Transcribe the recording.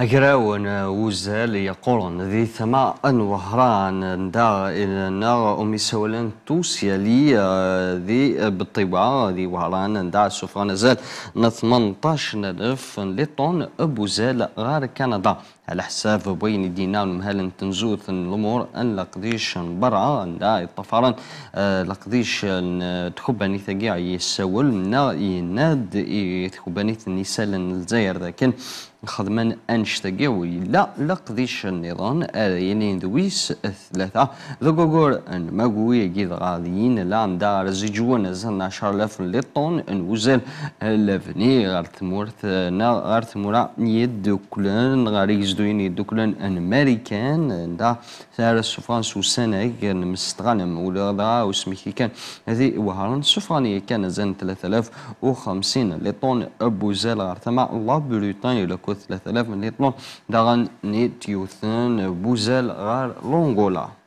أجراون وزال يقولون ذي ثماء أن وهران دا إلى نار أمي سولان توسيا لي ذي بالطباعة ذي وهران دا سفران زال ن 18 ألف لطن أبو زال غار كندا على حساب بين دينار مهال تنزوث الأمور أن لقديش برا دا الطفران لقديش تخباني ثقيع يسول نا يناد تخباني ثنيسال الزير لكن خدمان ولا لا قضيش النظام آه، أرينين دويس الثلاثة آه، ذقوقور أن مقوية آه، قيد غاضيين لان دار زجوان زن عشر لف ان نوزل لفني غير تمورت نا غير تمورا يدوكلن غير يزدوين يدوكلن أن ماريكان دا سار السفران سوسانة كان مستغنم ولا دا وسميكي كان هذي وهران سفرانية كان زن 3050 ابو أبوزل غير تما لا بروتاني كود 3000 مليطنون داغن نيتيوثن بوزال غار لونغولا